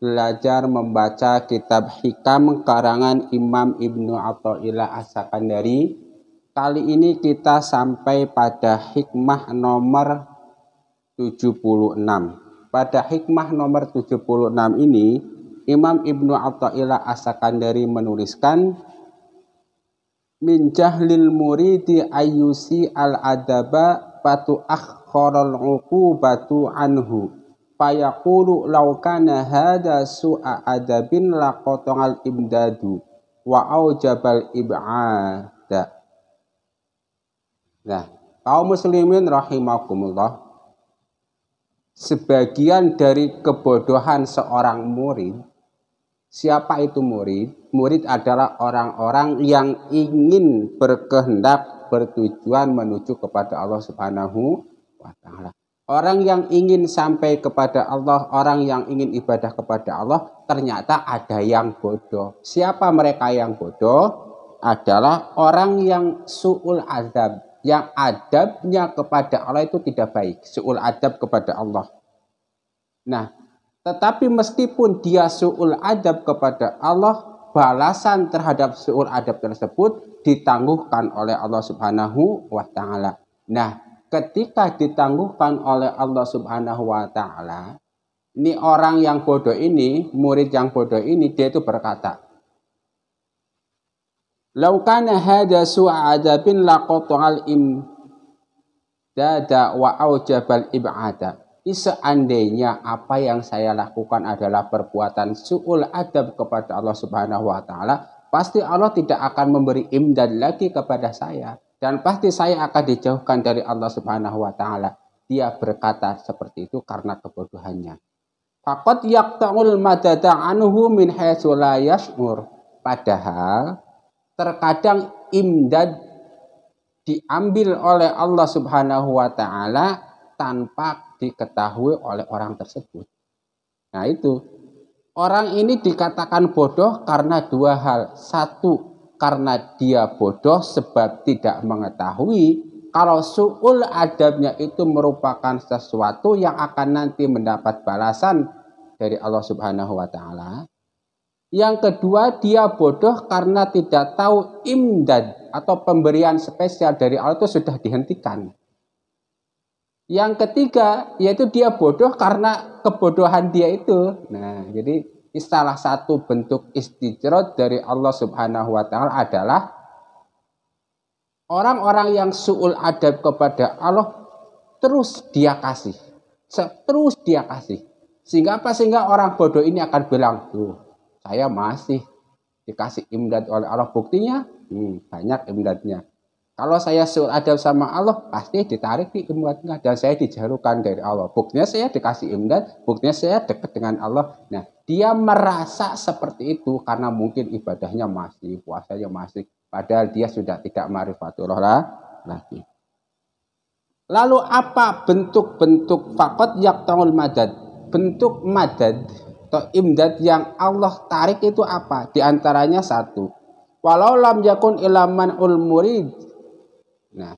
belajar membaca kitab Hikam karangan Imam Ibnu Athaillah As-Sakandari. Kali ini kita sampai pada hikmah nomor 76. Pada hikmah nomor 76 ini, Imam Ibnu Athaillah As-Sakandari menuliskan min jahlil muridi ayusi al adaba patu akhkharul batu anhu fayaqulu laukana hada su'a adabin al imdadu wa aujabal ib'ada nah kaum muslimin rahimakumullah sebagian dari kebodohan seorang murid siapa itu murid murid adalah orang-orang yang ingin berkehendak bertujuan menuju kepada Allah Subhanahu wa taala Orang yang ingin sampai kepada Allah, orang yang ingin ibadah kepada Allah, ternyata ada yang bodoh. Siapa mereka yang bodoh? Adalah orang yang su'ul adab, yang adabnya kepada Allah itu tidak baik. Su'ul adab kepada Allah. Nah, tetapi meskipun dia su'ul adab kepada Allah, balasan terhadap su'ul adab tersebut ditangguhkan oleh Allah Subhanahu wa taala. Nah, ketika ditangguhkan oleh Allah Subhanahu wa taala, ini orang yang bodoh ini, murid yang bodoh ini dia itu berkata, "Lau kana hadza su'adabin laqata'al im dada wa aujabal ib'ada." Seandainya apa yang saya lakukan adalah perbuatan su'ul adab kepada Allah Subhanahu wa taala, pasti Allah tidak akan memberi imdad lagi kepada saya dan pasti saya akan dijauhkan dari Allah Subhanahu wa taala. Dia berkata seperti itu karena kebodohannya. Faqat yaqta'ul madada anhu min haitsu la Padahal terkadang imdad diambil oleh Allah Subhanahu wa taala tanpa diketahui oleh orang tersebut. Nah, itu. Orang ini dikatakan bodoh karena dua hal. Satu, karena dia bodoh sebab tidak mengetahui kalau su'ul adabnya itu merupakan sesuatu yang akan nanti mendapat balasan dari Allah Subhanahu wa taala. Yang kedua, dia bodoh karena tidak tahu imdad atau pemberian spesial dari Allah itu sudah dihentikan. Yang ketiga, yaitu dia bodoh karena kebodohan dia itu. Nah, jadi salah satu bentuk istidrot dari Allah Subhanahu wa taala adalah orang-orang yang suul adab kepada Allah terus dia kasih. Terus dia kasih. Sehingga apa? Sehingga orang bodoh ini akan bilang, tuh saya masih dikasih imdad oleh Allah. Buktinya hmm, banyak imdadnya. Kalau saya suul adab sama Allah, pasti ditarik di imdadnya dan saya dijauhkan dari Allah. Buktinya saya dikasih imdad, buktinya saya dekat dengan Allah. Nah, dia merasa seperti itu karena mungkin ibadahnya masih, puasanya masih, padahal dia sudah tidak marifatullah lagi. Lalu apa bentuk-bentuk fakot tangul madad? Bentuk madad atau imdad yang Allah tarik itu apa? Di antaranya satu. Walau lam yakun ilaman ul murid. Nah,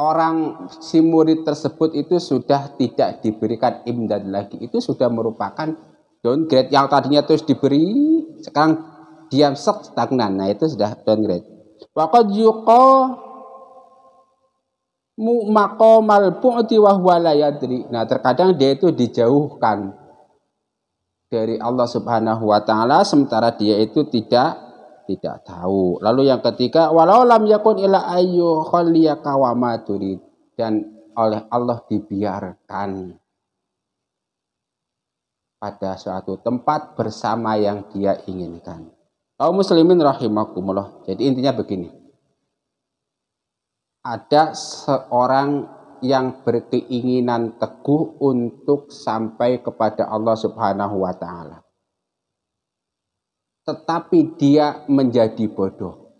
orang si murid tersebut itu sudah tidak diberikan imdad lagi. Itu sudah merupakan downgrade yang tadinya terus diberi, sekarang diam sek stagnan. Nah, itu sudah downgrade. Waqad yuqa maqamal bu'ti wa huwa la yadri. Nah, terkadang dia itu dijauhkan dari Allah Subhanahu wa taala sementara dia itu tidak tidak tahu. Lalu yang ketiga, walau lam yakun ila ayu khaliyaka dan oleh Allah dibiarkan pada suatu tempat bersama yang dia inginkan. Kau muslimin rahimakumullah. Jadi intinya begini. Ada seorang yang berkeinginan teguh untuk sampai kepada Allah Subhanahu wa taala tetapi dia menjadi bodoh.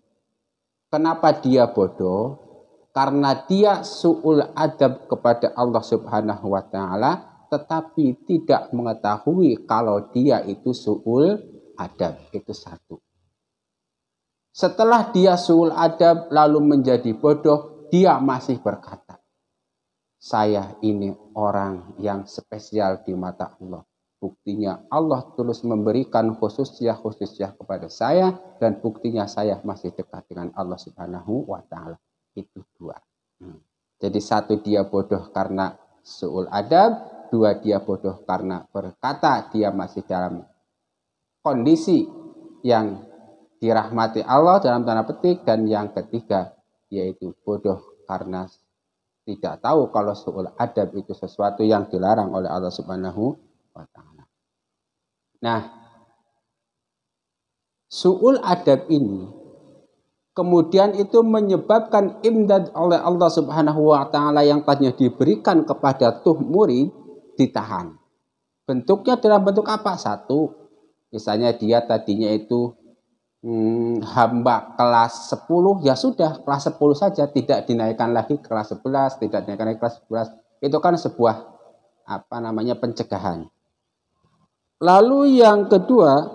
Kenapa dia bodoh? Karena dia su'ul adab kepada Allah Subhanahu wa taala tetapi tidak mengetahui kalau dia itu su'ul adab. Itu satu. Setelah dia su'ul adab lalu menjadi bodoh, dia masih berkata, saya ini orang yang spesial di mata Allah Buktinya Allah tulus memberikan khusus ya khusus ya kepada saya dan buktinya saya masih dekat dengan Allah Subhanahu wa taala. Itu dua. Hmm. Jadi satu dia bodoh karena suul adab, dua dia bodoh karena berkata dia masih dalam kondisi yang dirahmati Allah dalam tanda petik dan yang ketiga yaitu bodoh karena tidak tahu kalau suul adab itu sesuatu yang dilarang oleh Allah Subhanahu wa taala. Nah, su'ul adab ini kemudian itu menyebabkan imdad oleh Allah Subhanahu wa taala yang tadinya diberikan kepada tuh murid ditahan. Bentuknya dalam bentuk apa? Satu, misalnya dia tadinya itu hmm, hamba kelas 10 ya sudah kelas 10 saja tidak dinaikkan lagi kelas 11, tidak dinaikkan lagi kelas 11. Itu kan sebuah apa namanya pencegahan. Lalu yang kedua,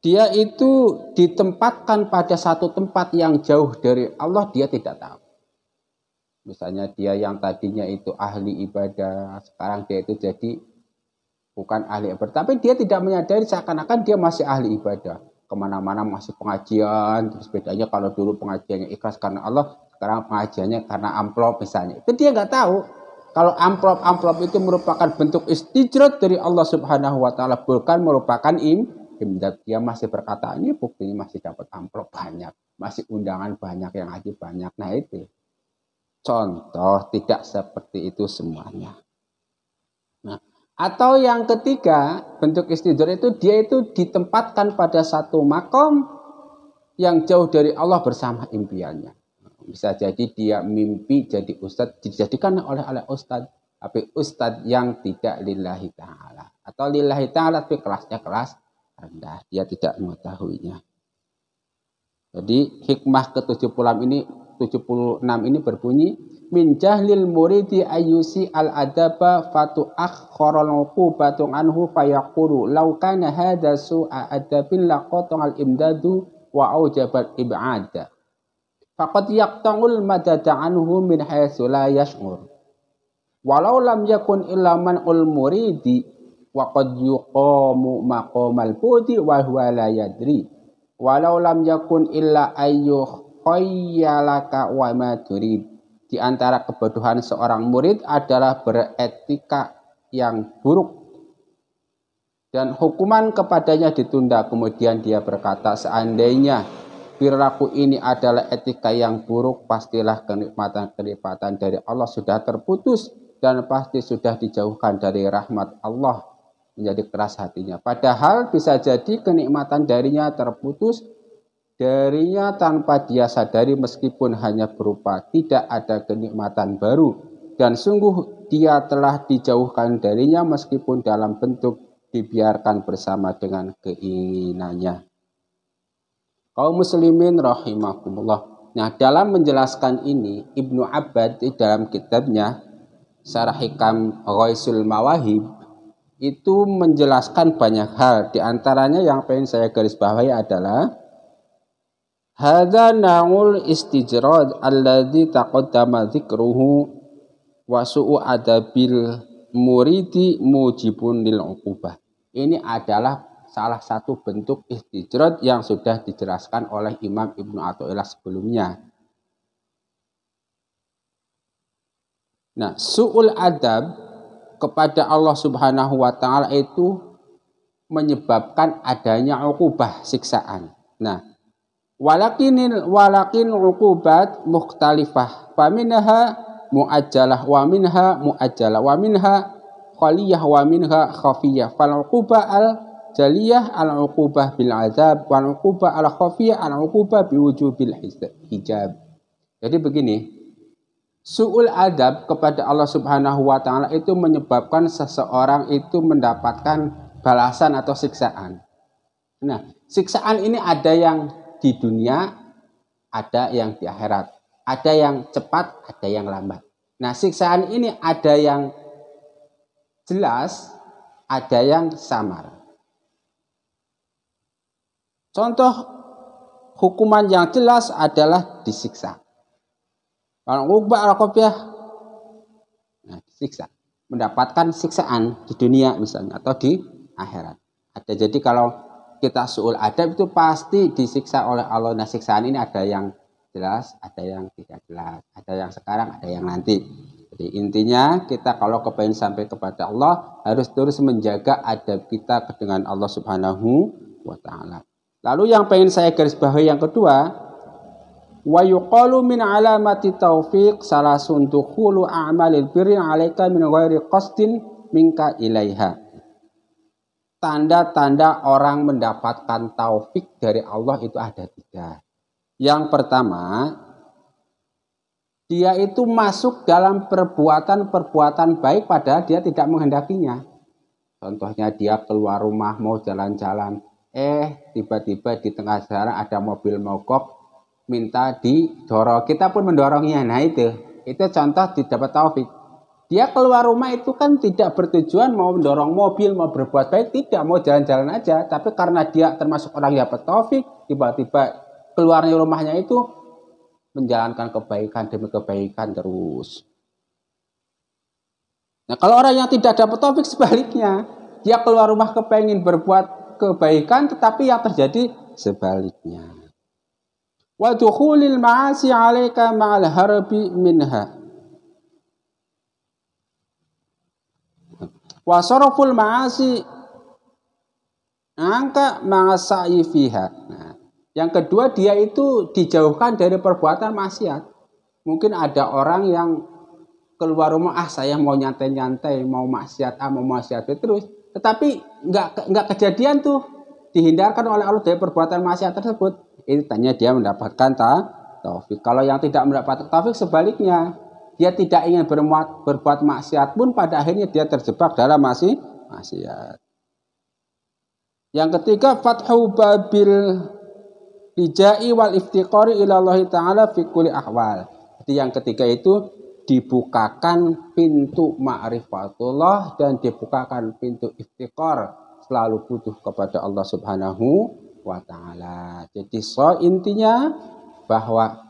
dia itu ditempatkan pada satu tempat yang jauh dari Allah, dia tidak tahu. Misalnya dia yang tadinya itu ahli ibadah, sekarang dia itu jadi bukan ahli ibadah. Tapi dia tidak menyadari seakan-akan dia masih ahli ibadah. Kemana-mana masih pengajian, terus bedanya kalau dulu pengajiannya ikhlas karena Allah, sekarang pengajiannya karena amplop misalnya. Itu dia nggak tahu. Kalau amplop-amplop itu merupakan bentuk istijrat dari Allah Subhanahu wa taala bukan merupakan im imdad. Dia masih berkata ini buktinya masih dapat amplop banyak, masih undangan banyak yang haji banyak. Nah itu contoh tidak seperti itu semuanya. Nah, atau yang ketiga bentuk istijrat itu dia itu ditempatkan pada satu makom yang jauh dari Allah bersama impiannya bisa jadi dia mimpi jadi ustadz dijadikan oleh oleh ustadz tapi ustadz yang tidak lillahi ta'ala atau lillahi ta'ala tapi kelasnya kelas rendah dia tidak mengetahuinya jadi hikmah ke-76 ini 76 ini berbunyi min jahlil muridi ayusi al adaba fatu akhkharal uqubatu anhu fayaqulu law kana hadha su'a adabin laqata al imdadu wa aujabat ib'ada faqad yaqta'ul madada anhu min haitsu la yash'ur walau lam yakun illa man'ul muridi wa qad yuqamu maqamal budi wa huwa la yadri walau lam yakun illa ayyuh qayyalaka wa ma turid di antara kebodohan seorang murid adalah beretika yang buruk dan hukuman kepadanya ditunda kemudian dia berkata seandainya perilaku ini adalah etika yang buruk, pastilah kenikmatan-kenikmatan dari Allah sudah terputus dan pasti sudah dijauhkan dari rahmat Allah menjadi keras hatinya. Padahal bisa jadi kenikmatan darinya terputus darinya tanpa dia sadari meskipun hanya berupa tidak ada kenikmatan baru dan sungguh dia telah dijauhkan darinya meskipun dalam bentuk dibiarkan bersama dengan keinginannya. Kaum muslimin rahimakumullah. Nah, dalam menjelaskan ini Ibnu Abbad di dalam kitabnya Syarah Hikam Ghaisul Mawahib itu menjelaskan banyak hal di antaranya yang pengen saya garis bawahi adalah Hada na'ul istijrad alladzi taqaddama dzikruhu wa su'u adabil muridi mujibun lil uqubah. Ini adalah salah satu bentuk istijrot yang sudah dijelaskan oleh Imam Ibnu Athaillah sebelumnya. Nah, su'ul adab kepada Allah Subhanahu wa taala itu menyebabkan adanya ukubah siksaan. Nah, walakin walakin ukubat mukhtalifah. Faminha muajjalah wa minha muajjalah wa minha khaliyah wa minha khafiyah. Fal uquba al jaliyah al-uqubah bil azab wal uqubah al khafiyah al uqubah bi wujubil hijab. Jadi begini, suul adab kepada Allah Subhanahu wa taala itu menyebabkan seseorang itu mendapatkan balasan atau siksaan. Nah, siksaan ini ada yang di dunia, ada yang di akhirat. Ada yang cepat, ada yang lambat. Nah, siksaan ini ada yang jelas, ada yang samar. Contoh hukuman yang jelas adalah disiksa. Kalau ukbah al nah, disiksa. Mendapatkan siksaan di dunia misalnya atau di akhirat. Ada jadi kalau kita suul adab itu pasti disiksa oleh Allah. Nah siksaan ini ada yang jelas, ada yang tidak jelas, ada yang sekarang, ada yang nanti. Jadi intinya kita kalau kepengen sampai kepada Allah harus terus menjaga adab kita dengan Allah Subhanahu wa taala. Lalu yang pengen saya garis bawahi yang kedua, wa yuqalu min alamati taufiq salasun dukhulu a'malil birri 'alaika min ghairi qasdin minka ilaiha tanda-tanda orang mendapatkan taufik dari Allah itu ada tiga yang pertama dia itu masuk dalam perbuatan-perbuatan baik padahal dia tidak menghendakinya contohnya dia keluar rumah mau jalan-jalan Eh, tiba-tiba di tengah jalan ada mobil mogok minta didorong. Kita pun mendorongnya. Nah, itu. Itu contoh dapat taufik. Dia keluar rumah itu kan tidak bertujuan mau mendorong mobil, mau berbuat baik, tidak mau jalan-jalan aja. Tapi karena dia termasuk orang yang dapat taufik, tiba-tiba keluarnya rumahnya itu menjalankan kebaikan demi kebaikan terus. Nah kalau orang yang tidak dapat taufik sebaliknya, dia keluar rumah kepengen berbuat kebaikan tetapi yang terjadi sebaliknya. Wa dukhulil ma'asi 'alaika ma'al harbi minha. Wa sarful ma'asi angka ma'asai fiha. Nah, yang kedua dia itu dijauhkan dari perbuatan maksiat. Mungkin ada orang yang keluar rumah ah saya mau nyantai-nyantai, mau maksiat A, mau maksiat B terus tetapi nggak nggak kejadian tuh dihindarkan oleh Allah dari perbuatan maksiat tersebut. Ini tanya dia mendapatkan ta taufik. Kalau yang tidak mendapat taufik sebaliknya, dia tidak ingin bermuat, berbuat maksiat pun pada akhirnya dia terjebak dalam masih maksiat. Yang ketiga fathu babil rijai wal iftiqori ilallah taala fikuli ahwal. Jadi yang ketiga itu dibukakan pintu ma'rifatullah dan dibukakan pintu iftikor selalu butuh kepada Allah Subhanahu wa taala. Jadi so intinya bahwa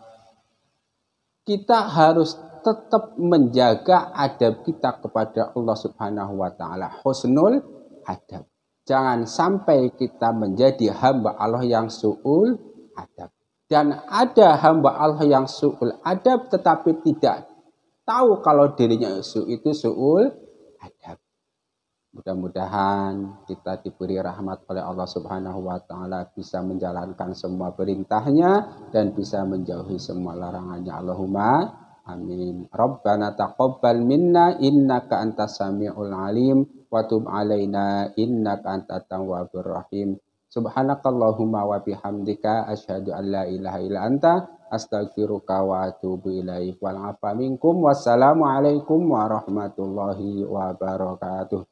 kita harus tetap menjaga adab kita kepada Allah Subhanahu wa taala. Husnul adab. Jangan sampai kita menjadi hamba Allah yang suul adab. Dan ada hamba Allah yang suul adab tetapi tidak tahu kalau dirinya su itu suul adab. Mudah-mudahan kita diberi rahmat oleh Allah Subhanahu wa taala bisa menjalankan semua perintahnya dan bisa menjauhi semua larangannya. Allahumma amin. Rabbana taqabbal minna innaka antas samiul alim wa tub alaina innaka antat tawwabur rahim. Subhanakallahumma wa bihamdika asyhadu an la ilaha illa anta Astagfirullahaladzim, wa atubu wal afa minkum wassalamu alaikum warahmatullahi wabarakatuh